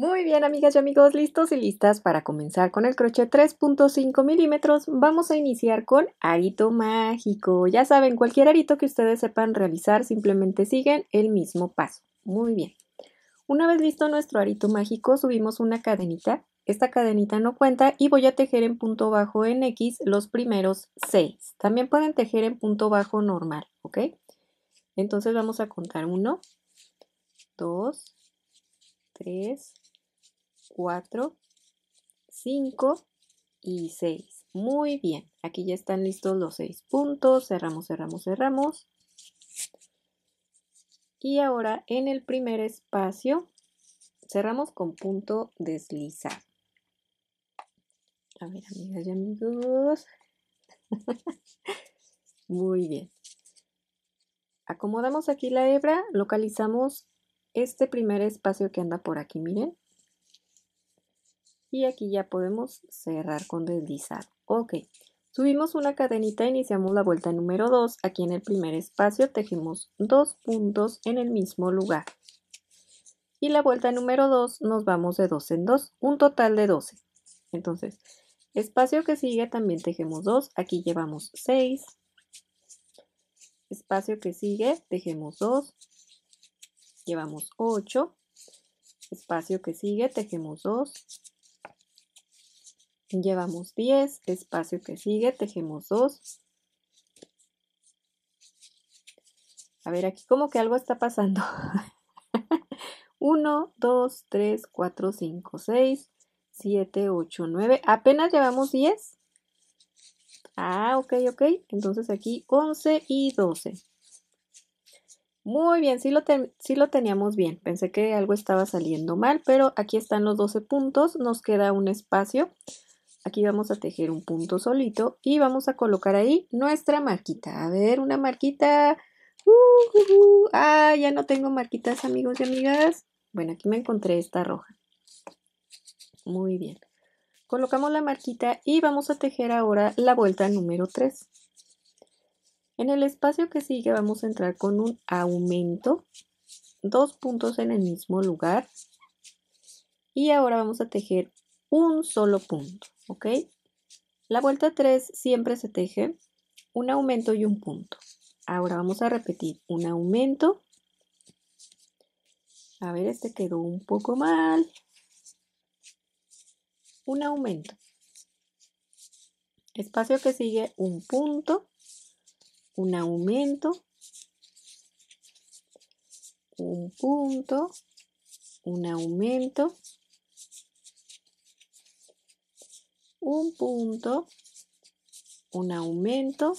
Muy bien, amigas y amigos, listos y listas para comenzar con el crochet 3.5 milímetros. Vamos a iniciar con arito mágico. Ya saben, cualquier arito que ustedes sepan realizar, simplemente siguen el mismo paso. Muy bien. Una vez listo nuestro arito mágico, subimos una cadenita. Esta cadenita no cuenta y voy a tejer en punto bajo en X los primeros 6. También pueden tejer en punto bajo normal, ¿ok? Entonces vamos a contar 1, 2, 3, 4, 5 y 6. Muy bien, aquí ya están listos los 6 puntos. Cerramos, cerramos, cerramos. Y ahora en el primer espacio cerramos con punto deslizado. A ver, amigas y amigos. Muy bien. Acomodamos aquí la hebra, localizamos este primer espacio que anda por aquí, miren y aquí ya podemos cerrar con deslizar. Ok, subimos una cadenita, e iniciamos la vuelta número 2, aquí en el primer espacio tejemos dos puntos en el mismo lugar. Y la vuelta número 2 nos vamos de 2 en 2, un total de 12. Entonces, espacio que sigue también tejemos 2, aquí llevamos 6. Espacio que sigue tejemos 2, llevamos 8. Espacio que sigue tejemos 2, llevamos 10, espacio que sigue, tejemos 2. A ver, aquí como que algo está pasando. 1, 2, 3, 4, 5, 6, 7, 8, 9. Apenas llevamos 10. Ah, ok, ok. Entonces aquí 11 y 12. Muy bien, sí lo, lo, teníamos bien. Pensé que algo estaba saliendo mal, pero aquí están los 12 puntos. Nos queda un espacio. Aquí vamos a tejer un punto solito y vamos a colocar ahí nuestra marquita. A ver, una marquita. Uh, uh, uh, Ah, ya no tengo marquitas, amigos y amigas. Bueno, aquí me encontré esta roja. Muy bien. Colocamos la marquita y vamos a tejer ahora la vuelta número 3. En el espacio que sigue vamos a entrar con un aumento, dos puntos en el mismo lugar. Y ahora vamos a tejer un solo punto, ¿ok? La vuelta 3 siempre se teje un aumento y un punto. Ahora vamos a repetir un aumento. A ver, este quedó un poco mal. Un aumento. Espacio que sigue un punto, un aumento, un punto, un aumento, un punto, un aumento.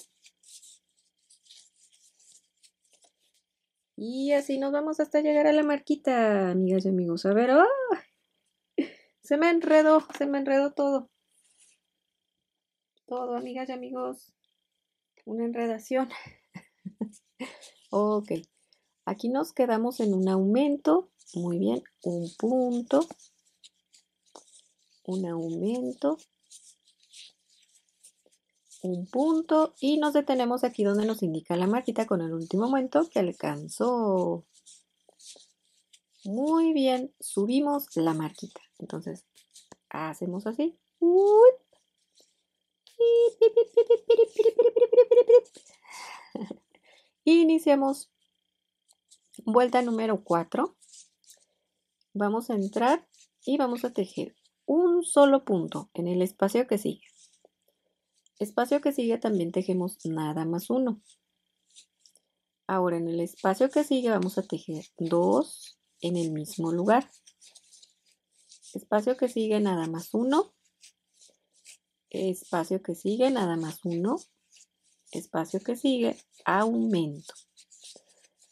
Y así nos vamos hasta llegar a la marquita, amigas y amigos. A ver, se me enredó, se me enredó todo. Todo, amigas y amigos. Una enredación. ok. Aquí nos quedamos en un aumento. Muy bien. Un punto. Un aumento un punto y nos detenemos aquí donde nos indica la marquita con el último momento que alcanzó. Muy bien, subimos la marquita. Entonces, hacemos así. Iniciamos vuelta número 4. Vamos a entrar y vamos a tejer un solo punto en el espacio que sigue espacio que sigue también tejemos nada más uno. Ahora en el espacio que sigue vamos a tejer dos en el mismo lugar. Espacio que sigue nada más uno. Espacio que sigue nada más uno. Espacio que sigue aumento.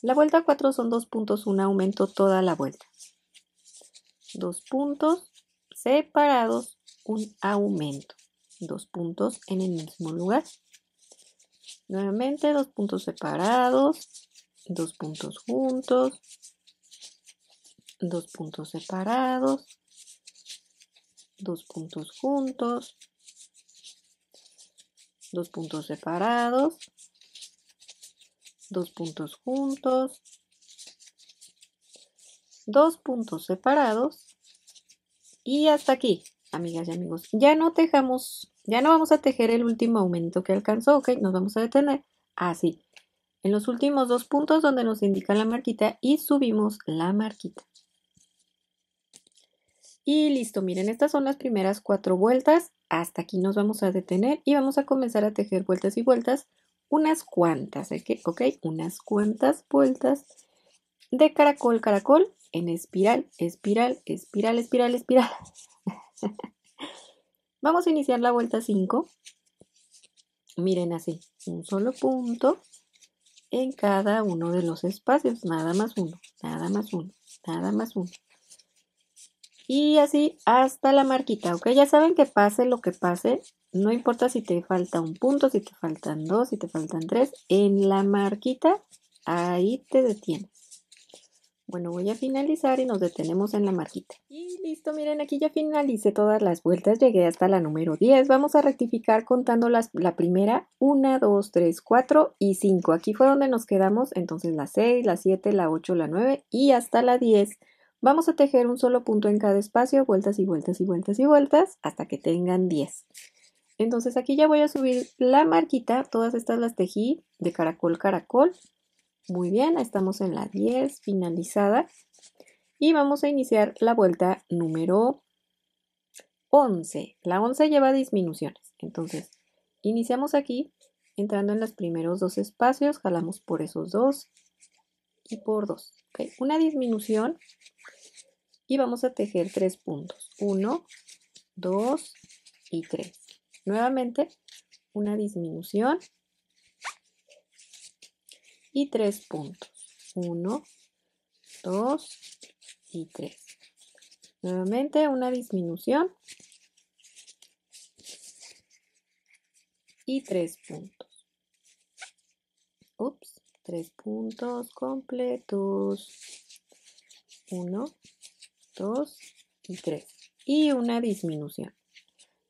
La vuelta 4 son dos puntos, un aumento toda la vuelta. Dos puntos separados, un aumento dos puntos en el mismo lugar. Nuevamente dos puntos separados, dos puntos juntos, dos puntos separados, dos puntos juntos, dos puntos separados, dos puntos juntos, dos puntos separados y hasta aquí amigas y amigos. Ya no tejamos, ya no vamos a tejer el último aumento que alcanzó, ok, nos vamos a detener así. En los últimos dos puntos donde nos indica la marquita y subimos la marquita. Y listo, miren, estas son las primeras cuatro vueltas. Hasta aquí nos vamos a detener y vamos a comenzar a tejer vueltas y vueltas. Unas cuantas, ¿ok? unas cuantas vueltas de caracol, caracol en espiral, espiral, espiral, espiral, espiral. Vamos a iniciar la vuelta 5. Miren así, un solo punto en cada uno de los espacios, nada más uno, nada más uno, nada más uno. Y así hasta la marquita, ¿ok? Ya saben que pase lo que pase, no importa si te falta un punto, si te faltan dos, si te faltan tres, en la marquita ahí te detienes. Bueno, voy a finalizar y nos detenemos en la marquita. Y listo, miren, aquí ya finalicé todas las vueltas, llegué hasta la número 10. Vamos a rectificar contando las, la primera 1, 2, 3, 4 y 5. Aquí fue donde nos quedamos, entonces la 6, la 7, la 8, la 9 y hasta la 10. Vamos a tejer un solo punto en cada espacio, vueltas y vueltas y vueltas y vueltas, hasta que tengan 10. Entonces aquí ya voy a subir la marquita, todas estas las tejí de caracol, caracol, muy bien, estamos en la 10 finalizada y vamos a iniciar la vuelta número 11. La 11 lleva disminuciones, entonces iniciamos aquí entrando en los primeros dos espacios, jalamos por esos dos y por dos. Una disminución y vamos a tejer tres puntos, 1, 2 y 3. Nuevamente una disminución y tres puntos. Uno, dos y tres. Nuevamente una disminución y tres puntos. Ups, tres puntos completos. Uno, dos y tres. Y una disminución.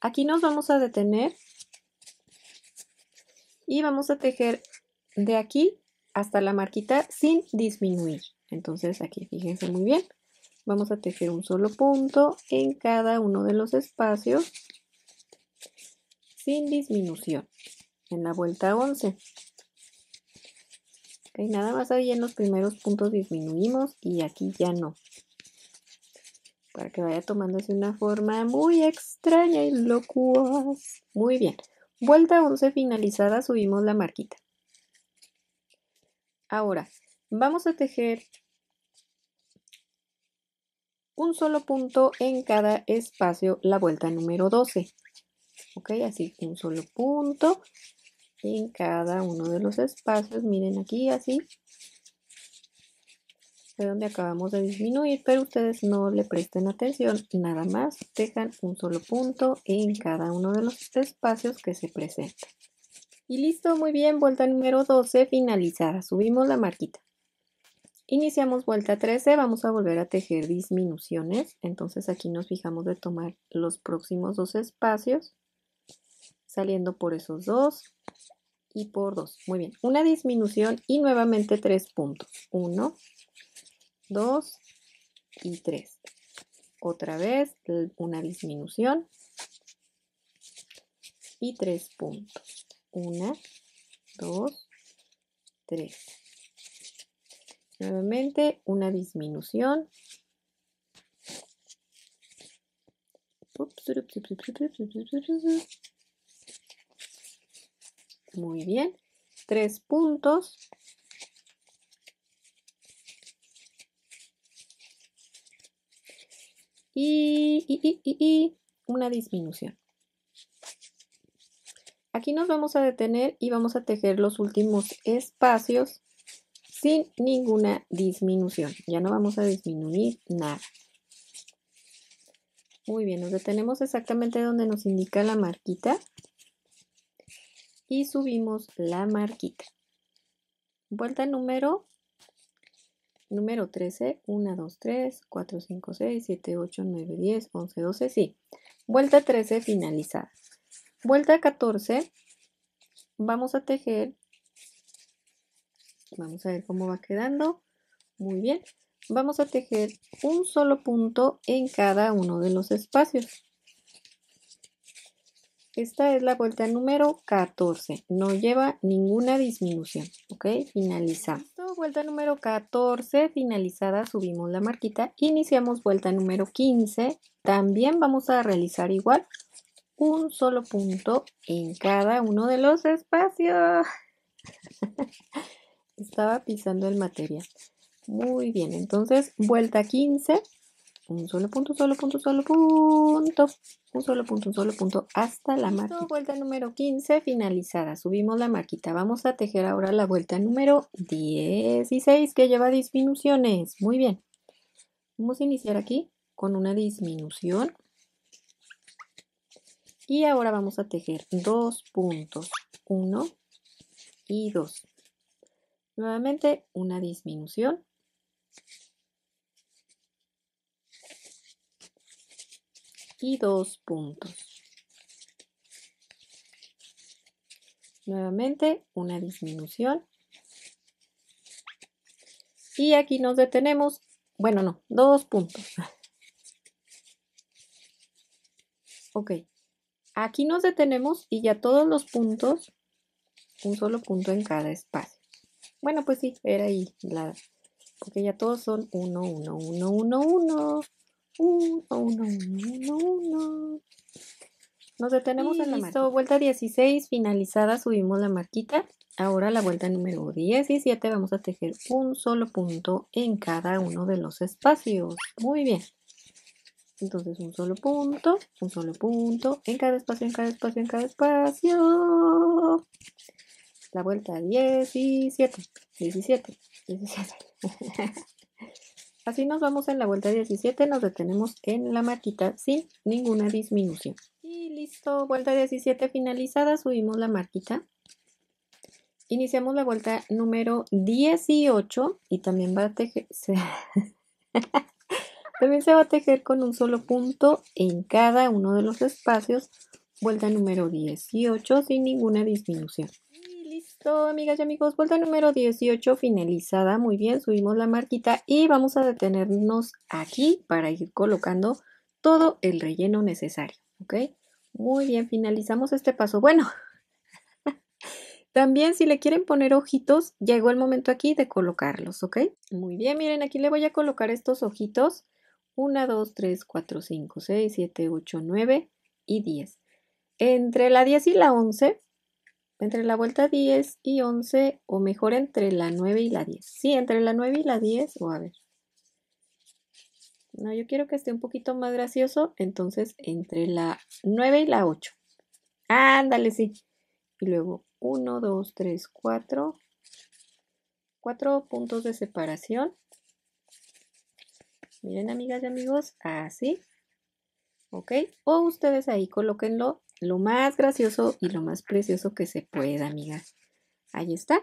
Aquí nos vamos a detener y vamos a tejer de aquí hasta la marquita sin disminuir. Entonces aquí fíjense muy bien. Vamos a tejer un solo punto en cada uno de los espacios sin disminución en la vuelta 11. Okay, nada más ahí en los primeros puntos disminuimos y aquí ya no. Para que vaya tomándose una forma muy extraña y locuaz. Muy bien. Vuelta 11 finalizada, subimos la marquita. Ahora, vamos a tejer un solo punto en cada espacio la vuelta número 12. Ok, así un solo punto en cada uno de los espacios. Miren aquí, así. De donde acabamos de disminuir, pero ustedes no le presten atención. Nada más, tejan un solo punto en cada uno de los espacios que se presenten. Y listo, muy bien, vuelta número 12 finalizada. Subimos la marquita. Iniciamos vuelta 13, vamos a volver a tejer disminuciones. Entonces aquí nos fijamos de tomar los próximos dos espacios, saliendo por esos dos y por dos. Muy bien, una disminución y nuevamente tres puntos. Uno, dos y tres. Otra vez una disminución y tres puntos. Una, dos, tres. Nuevamente una disminución. Muy bien. Tres puntos. Y, y, una disminución. Aquí nos vamos a detener y vamos a tejer los últimos espacios sin ninguna disminución. Ya no vamos a disminuir nada. Muy bien, nos detenemos exactamente donde nos indica la marquita y subimos la marquita. Vuelta número número 13, 1, 2, 3, 4, 5, 6, 7, 8, 9, 10, 11, 12, sí. Vuelta 13 finalizada vuelta 14 vamos a tejer vamos a ver cómo va quedando muy bien vamos a tejer un solo punto en cada uno de los espacios esta es la vuelta número 14 no lleva ninguna disminución ok finaliza vuelta número 14 finalizada subimos la marquita iniciamos vuelta número 15 también vamos a realizar igual un solo punto en cada uno de los espacios. Estaba pisando el material. Muy bien, entonces vuelta 15. Un solo punto, solo punto, solo punto. Un solo punto, solo punto hasta la marca. Vuelta número 15 finalizada. Subimos la marquita. Vamos a tejer ahora la vuelta número 16 que lleva disminuciones. Muy bien. Vamos a iniciar aquí con una disminución y ahora vamos a tejer dos puntos uno y dos nuevamente una disminución y dos puntos nuevamente una disminución y aquí nos detenemos bueno no dos puntos ok Aquí nos detenemos y ya todos los puntos, un solo punto en cada espacio. Bueno, pues sí, era ahí, la, porque ya todos son 1, 1, 1, 1, 1, 1, 1, 1, 1. 1. Nos detenemos en la listo, vuelta 16, finalizada, subimos la marquita. Ahora la vuelta número 17 vamos a tejer un solo punto en cada uno de los espacios. Muy bien. Entonces un solo punto, un solo punto, en cada espacio, en cada espacio, en cada espacio. La vuelta 17, 17, 17. Así nos vamos en la vuelta 17, nos detenemos en la marquita sin ninguna disminución. Y listo, vuelta 17 finalizada, subimos la marquita. Iniciamos la vuelta número 18 y también va a tejer... También se va a tejer con un solo punto en cada uno de los espacios, vuelta número 18 sin ninguna disminución. Y listo, amigas y amigos, vuelta número 18 finalizada. Muy bien, subimos la marquita y vamos a detenernos aquí para ir colocando todo el relleno necesario, ¿ok? Muy bien, finalizamos este paso. Bueno, también si le quieren poner ojitos, llegó el momento aquí de colocarlos, ¿ok? Muy bien, miren, aquí le voy a colocar estos ojitos 1, 2, 3, 4, 5, 6, 7, 8, 9 y 10. Entre la 10 y la 11, entre la vuelta 10 y 11, o mejor entre la 9 y la 10. Sí, entre la 9 y la 10, o a ver. No, yo quiero que esté un poquito más gracioso, entonces entre la 9 y la 8. Ándale, sí. Y luego 1, 2, 3, 4. 4 puntos de separación Miren, amigas y amigos, así. ¿Ok? O ustedes ahí colóquenlo lo más gracioso y lo más precioso que se pueda, amigas. Ahí está.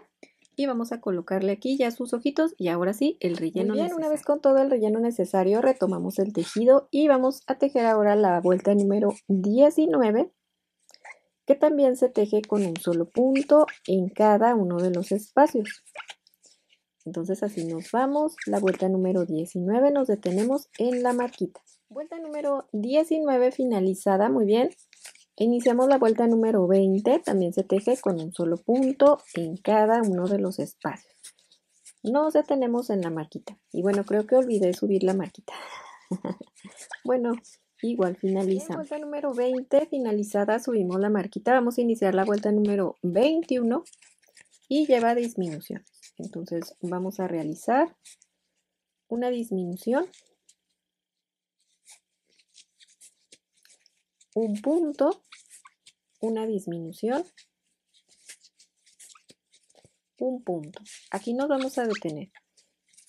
Y vamos a colocarle aquí ya sus ojitos y ahora sí el relleno bien, una vez con todo el relleno necesario retomamos el tejido y vamos a tejer ahora la vuelta número 19 que también se teje con un solo punto en cada uno de los espacios. Entonces así nos vamos. La vuelta número 19 nos detenemos en la marquita. Vuelta número 19 finalizada, muy bien. Iniciamos la vuelta número 20, también se teje con un solo punto en cada uno de los espacios. Nos detenemos en la marquita. Y bueno, creo que olvidé subir la marquita. bueno, igual finalizamos. vuelta número 20 finalizada, subimos la marquita. Vamos a iniciar la vuelta número 21 y lleva disminución. Entonces vamos a realizar una disminución, un punto, una disminución, un punto. Aquí nos vamos a detener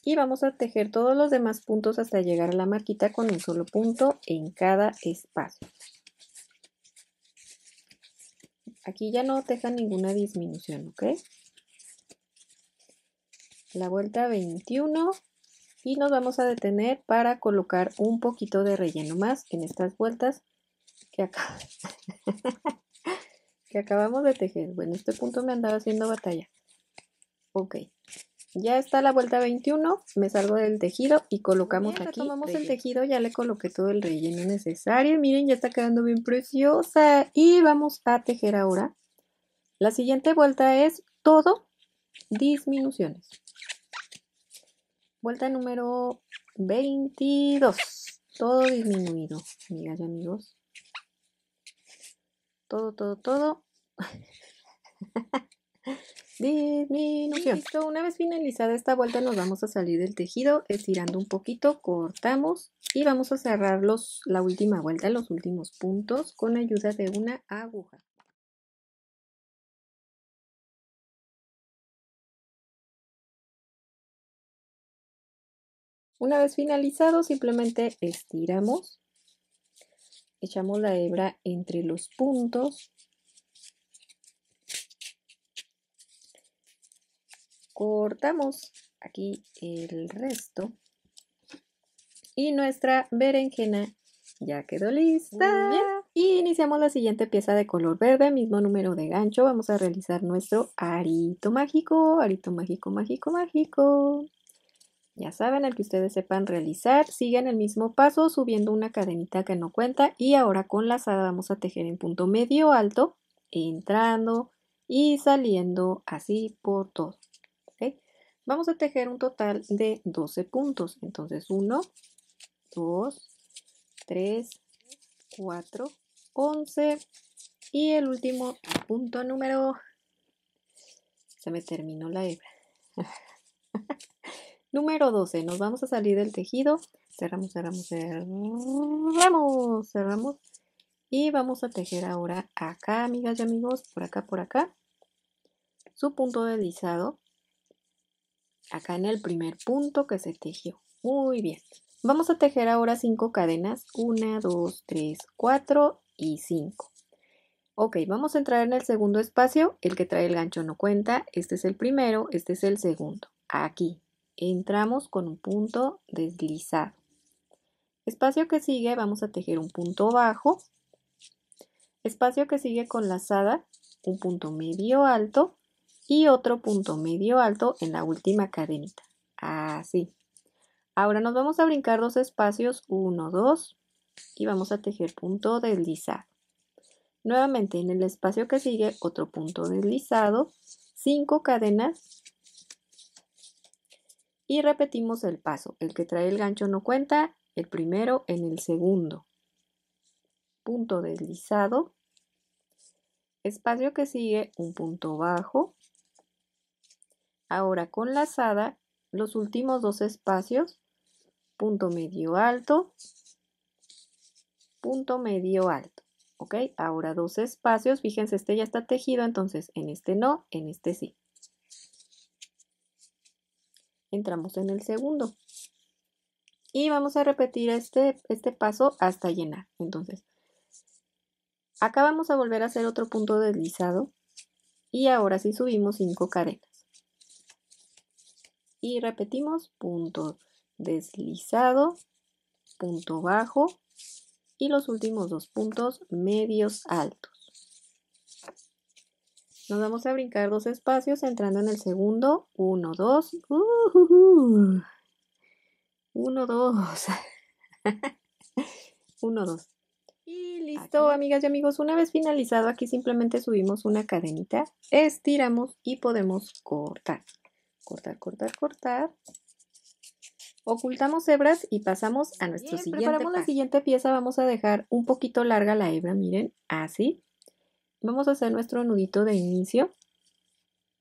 y vamos a tejer todos los demás puntos hasta llegar a la marquita con un solo punto en cada espacio. Aquí ya no tejan ninguna disminución, ¿ok? la vuelta 21 y nos vamos a detener para colocar un poquito de relleno más en estas vueltas que, acabamos de tejer. Bueno, este punto me andaba haciendo batalla. Ok, ya está la vuelta 21, me salgo del tejido y colocamos aquí. Tomamos el tejido, ya le coloqué todo el relleno necesario. Miren, ya está quedando bien preciosa. Y vamos a tejer ahora. La siguiente vuelta es todo disminuciones. Vuelta número 22. Todo disminuido, amigas y amigos. Todo, todo, todo. Disminución. una vez finalizada esta vuelta nos vamos a salir del tejido estirando un poquito, cortamos y vamos a cerrar la última vuelta, los últimos puntos con ayuda de una aguja. Una vez finalizado, simplemente estiramos, echamos la hebra entre los puntos, cortamos aquí el resto y nuestra berenjena ya quedó lista. Y iniciamos la siguiente pieza de color verde, mismo número de gancho. Vamos a realizar nuestro arito mágico, arito mágico, mágico, mágico. Ya saben, el que ustedes sepan realizar, siguen el mismo paso subiendo una cadenita que no cuenta y ahora con lazada vamos a tejer en punto medio alto, entrando y saliendo así por todo. Vamos a tejer un total de 12 puntos, entonces 1, 2, 3, 4, 11 y el último punto número, se me terminó la hebra. Número 12. Nos vamos a salir del tejido. Cerramos, cerramos, cerramos, cerramos. Y vamos a tejer ahora acá, amigas y amigos, por acá, por acá. Su punto de deslizado. Acá en el primer punto que se tejió. Muy bien. Vamos a tejer ahora 5 cadenas. 1, 2, 3, 4 y 5. Ok, vamos a entrar en el segundo espacio. El que trae el gancho no cuenta. Este es el primero, este es el segundo. Aquí, entramos con un punto deslizado. Espacio que sigue vamos a tejer un punto bajo. Espacio que sigue con lazada, un punto medio alto y otro punto medio alto en la última cadenita. Así. Ahora nos vamos a brincar dos espacios, uno 2 y vamos a tejer punto deslizado. Nuevamente en el espacio que sigue otro punto deslizado, cinco cadenas y repetimos el paso. El que trae el gancho no cuenta, el primero en el segundo. Punto deslizado. Espacio que sigue un punto bajo. Ahora con lazada, los últimos dos espacios, punto medio alto, punto medio alto. ¿Ok? Ahora dos espacios, fíjense, este ya está tejido, entonces en este no, en este sí entramos en el segundo. Y vamos a repetir este, este paso hasta llenar. Entonces, acá vamos a volver a hacer otro punto deslizado. Y ahora sí subimos cinco cadenas. Y repetimos punto deslizado, punto bajo y los últimos dos puntos medios altos. Nos vamos a brincar dos espacios entrando en el segundo. Uno, dos. Uh, Uno, dos. Uno, dos. Y listo, amigas y amigos. Una vez finalizado, aquí simplemente subimos una cadenita, estiramos y podemos cortar. Cortar, cortar, cortar. Ocultamos hebras y pasamos a nuestro siguiente. Preparamos la siguiente pieza. Vamos a dejar un poquito larga la hebra, miren, así vamos a hacer nuestro nudito de inicio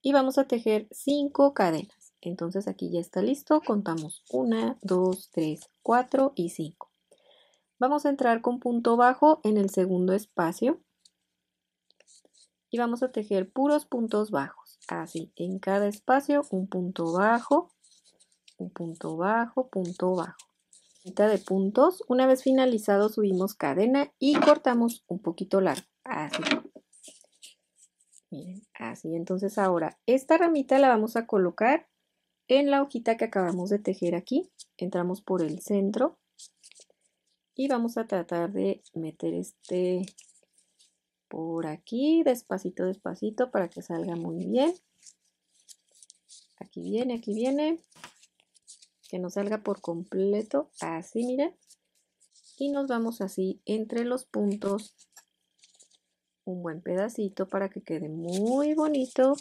y vamos a tejer 5 cadenas. Entonces aquí ya está listo, contamos 1, 2, 3, 4 y 5. Vamos a entrar con punto bajo en el segundo espacio y vamos a tejer puros puntos bajos. Así, en cada espacio un punto bajo, un punto bajo, punto bajo. De puntos, una vez finalizado subimos cadena y cortamos un poquito largo, así. Miren, así. Entonces ahora esta ramita la vamos a colocar en la hojita que acabamos de tejer aquí. Entramos por el centro y vamos a tratar de meter este por aquí, despacito, despacito, para que salga muy bien. Aquí viene, aquí viene. Que no salga por completo. Así, miren. Y nos vamos así entre los puntos un buen pedacito para que quede muy bonito.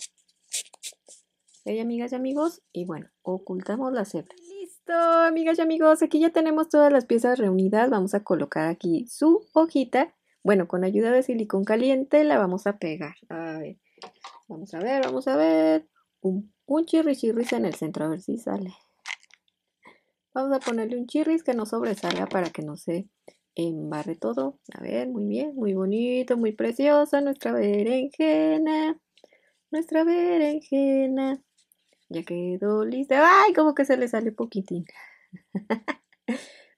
Hey amigas y amigos? Y bueno, ocultamos la cebra. Listo, amigas y amigos, aquí ya tenemos todas las piezas reunidas. Vamos a colocar aquí su hojita. Bueno, con ayuda de silicón caliente la vamos a pegar. A ver, vamos a ver, vamos a ver. Un, chirri chirri en el centro, a ver si sale. Vamos a ponerle un chirris que no sobresalga para que no se embarre todo. A ver, muy bien, muy bonito, muy preciosa nuestra berenjena. Nuestra berenjena. Ya quedó lista. ¡Ay! Como que se le sale poquitín.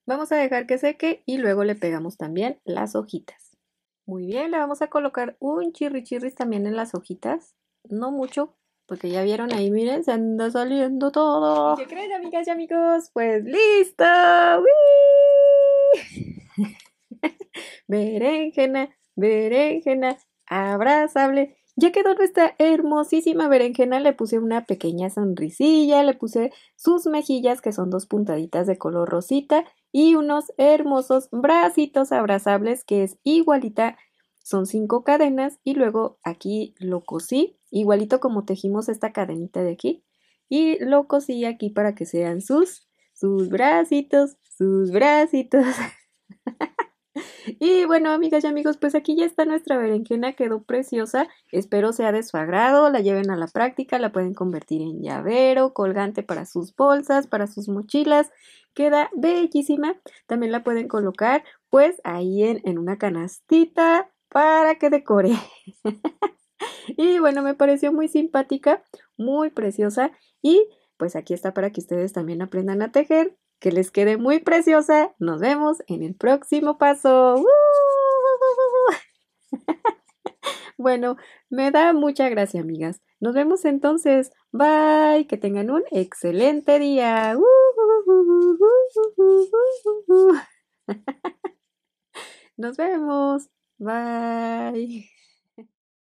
vamos a dejar que seque y luego le pegamos también las hojitas. Muy bien, le vamos a colocar un chirri también en las hojitas. No mucho, porque ya vieron ahí, miren, se anda saliendo todo. ¿Qué creen, amigas y amigos? Pues listo. berenjena, berenjena, abrazable. Ya quedó nuestra hermosísima berenjena, le puse una pequeña sonrisilla, le puse sus mejillas que son dos puntaditas de color rosita y unos hermosos bracitos abrazables que es igualita, son cinco cadenas y luego aquí lo cosí, igualito como tejimos esta cadenita de aquí y lo cosí aquí para que sean sus, sus bracitos, sus bracitos. Y bueno, amigas y amigos, pues aquí ya está nuestra berenjena, quedó preciosa. Espero sea de su agrado, la lleven a la práctica, la pueden convertir en llavero, colgante para sus bolsas, para sus mochilas. Queda bellísima. También la pueden colocar pues ahí en, en una canastita para que decore. y bueno, me pareció muy simpática, muy preciosa y pues aquí está para que ustedes también aprendan a tejer que les quede muy preciosa. Nos vemos en el próximo paso. bueno, me da mucha gracia, amigas. Nos vemos entonces. Bye. Que tengan un excelente día. Nos vemos. Bye.